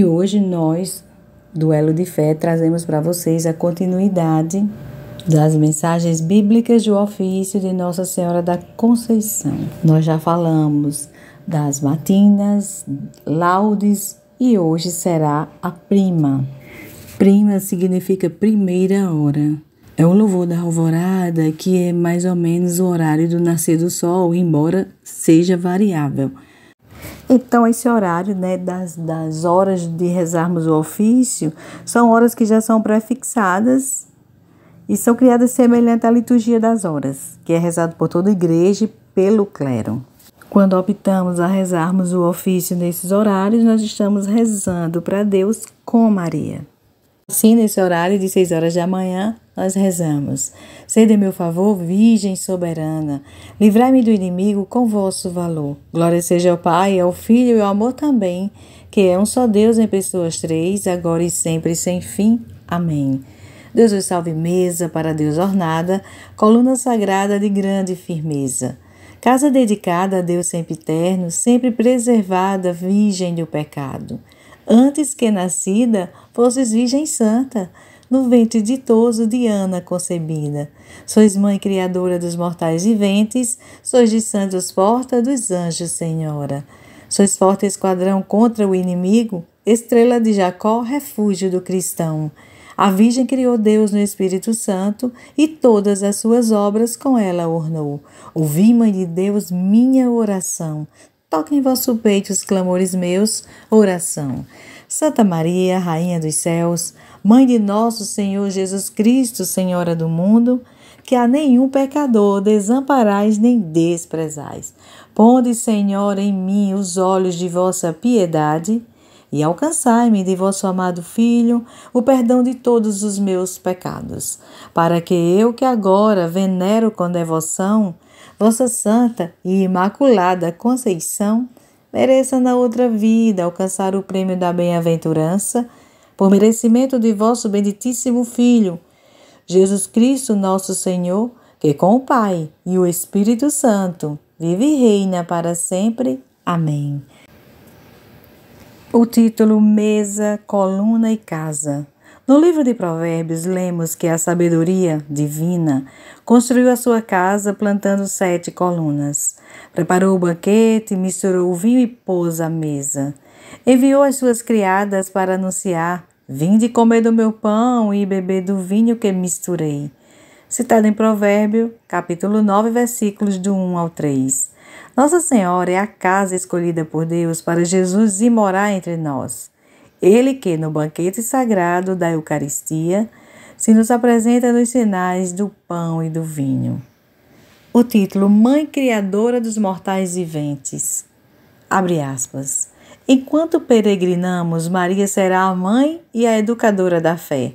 E hoje nós, Duelo de Fé, trazemos para vocês a continuidade das mensagens bíblicas do ofício de Nossa Senhora da Conceição. Nós já falamos das matinas, laudes e hoje será a prima. Prima significa primeira hora. É o louvor da alvorada, que é mais ou menos o horário do nascer do sol, embora seja variável. Então, esse horário né, das, das horas de rezarmos o ofício são horas que já são prefixadas e são criadas semelhante à liturgia das horas, que é rezado por toda a igreja e pelo clero. Quando optamos a rezarmos o ofício nesses horários, nós estamos rezando para Deus com Maria. Assim, nesse horário de 6 horas da manhã nós rezamos. Sede meu favor, Virgem soberana, livrai-me do inimigo com vosso valor. Glória seja ao Pai, ao Filho e ao amor também, que é um só Deus em pessoas três, agora e sempre, sem fim. Amém. Deus os salve, mesa para Deus ornada, coluna sagrada de grande firmeza. Casa dedicada a Deus sempre eterno, sempre preservada, virgem do pecado. Antes que nascida, fosses virgem santa no ventre ditoso de Ana concebida. Sois mãe criadora dos mortais viventes, sois de santos porta dos anjos, Senhora. Sois forte esquadrão contra o inimigo, estrela de Jacó, refúgio do cristão. A Virgem criou Deus no Espírito Santo e todas as suas obras com ela ornou. Ouvi, Mãe de Deus, minha oração. Toque em vosso peito os clamores meus, oração. Santa Maria, Rainha dos Céus, Mãe de nosso Senhor Jesus Cristo, Senhora do mundo, que a nenhum pecador desamparais nem desprezais. Ponde, Senhor, em mim os olhos de vossa piedade e alcançai-me de vosso amado Filho o perdão de todos os meus pecados, para que eu, que agora venero com devoção vossa santa e imaculada Conceição, mereça na outra vida alcançar o prêmio da bem-aventurança, por merecimento de vosso benditíssimo Filho, Jesus Cristo, nosso Senhor, que com o Pai e o Espírito Santo vive e reina para sempre. Amém. O título Mesa, Coluna e Casa. No livro de Provérbios, lemos que a sabedoria divina construiu a sua casa plantando sete colunas. Preparou o banquete, misturou o vinho e pôs a mesa. Enviou as suas criadas para anunciar: Vinde comer do meu pão e beber do vinho que misturei. Citado em Provérbio, capítulo 9, versículos do 1 ao 3. Nossa Senhora é a casa escolhida por Deus para Jesus ir morar entre nós. Ele que, no banquete sagrado da Eucaristia, se nos apresenta nos sinais do pão e do vinho. O título Mãe Criadora dos Mortais Viventes. Abre aspas. Enquanto peregrinamos, Maria será a mãe e a educadora da fé.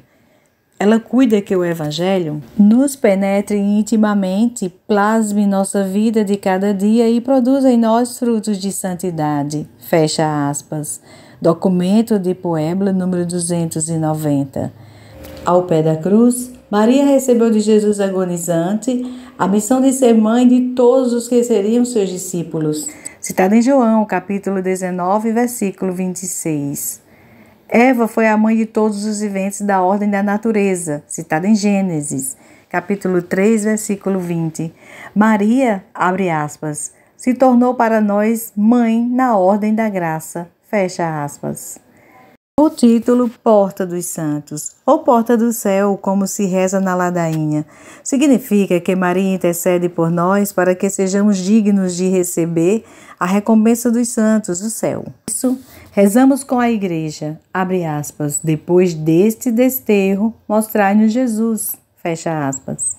Ela cuida que o Evangelho nos penetre intimamente, plasme nossa vida de cada dia e produza em nós frutos de santidade. Fecha aspas. Documento de Puebla, número 290. Ao pé da cruz, Maria recebeu de Jesus agonizante a missão de ser mãe de todos os que seriam seus discípulos. Citada em João, capítulo 19, versículo 26. Eva foi a mãe de todos os eventos da ordem da natureza, citada em Gênesis, capítulo 3, versículo 20. Maria, abre aspas, se tornou para nós mãe na ordem da graça, fecha aspas. O título Porta dos Santos, ou Porta do Céu, como se reza na ladainha, significa que Maria intercede por nós para que sejamos dignos de receber a recompensa dos santos, o céu. Isso, rezamos com a igreja, abre aspas, depois deste desterro, mostrai-nos Jesus, fecha aspas.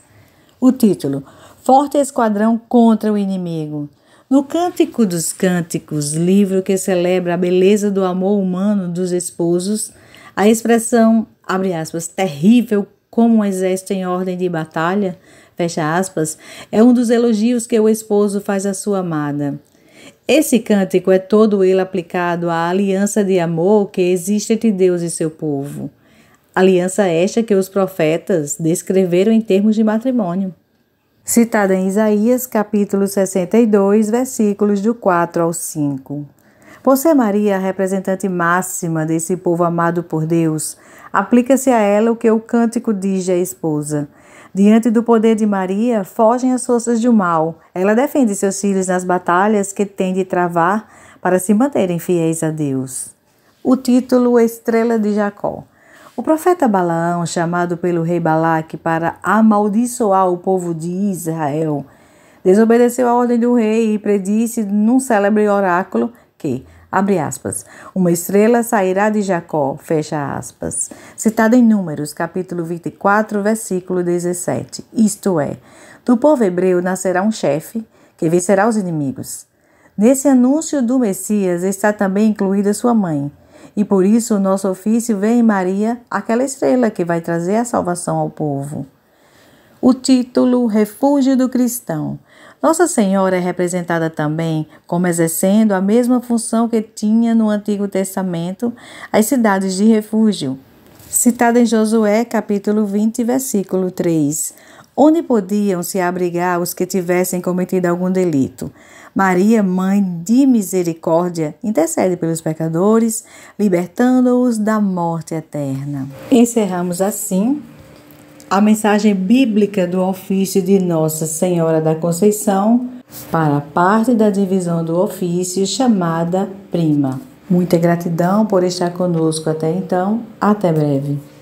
O título, Forte Esquadrão contra o Inimigo. No Cântico dos Cânticos, livro que celebra a beleza do amor humano dos esposos, a expressão, abre aspas, terrível como um exército em ordem de batalha, fecha aspas, é um dos elogios que o esposo faz à sua amada. Esse cântico é todo ele aplicado à aliança de amor que existe entre Deus e seu povo. Aliança esta que os profetas descreveram em termos de matrimônio citada em Isaías capítulo 62, versículos do 4 ao 5. Por ser Maria a representante máxima desse povo amado por Deus, aplica-se a ela o que o cântico diz à esposa. Diante do poder de Maria, fogem as forças do mal. Ela defende seus filhos nas batalhas que tem de travar para se manterem fiéis a Deus. O título Estrela de Jacó o profeta Balaão, chamado pelo rei Balaque para amaldiçoar o povo de Israel, desobedeceu a ordem do rei e predisse num célebre oráculo que, abre aspas, uma estrela sairá de Jacó, fecha aspas, citada em Números, capítulo 24, versículo 17, isto é, do povo hebreu nascerá um chefe que vencerá os inimigos. Nesse anúncio do Messias está também incluída sua mãe, e por isso o nosso ofício vem em Maria aquela estrela que vai trazer a salvação ao povo. O título Refúgio do Cristão. Nossa Senhora é representada também como exercendo a mesma função que tinha no Antigo Testamento, as cidades de refúgio, citada em Josué, capítulo 20, versículo 3, onde podiam se abrigar os que tivessem cometido algum delito. Maria, mãe de misericórdia, intercede pelos pecadores, libertando-os da morte eterna. Encerramos assim a mensagem bíblica do ofício de Nossa Senhora da Conceição para a parte da divisão do ofício chamada prima. Muita gratidão por estar conosco até então. Até breve.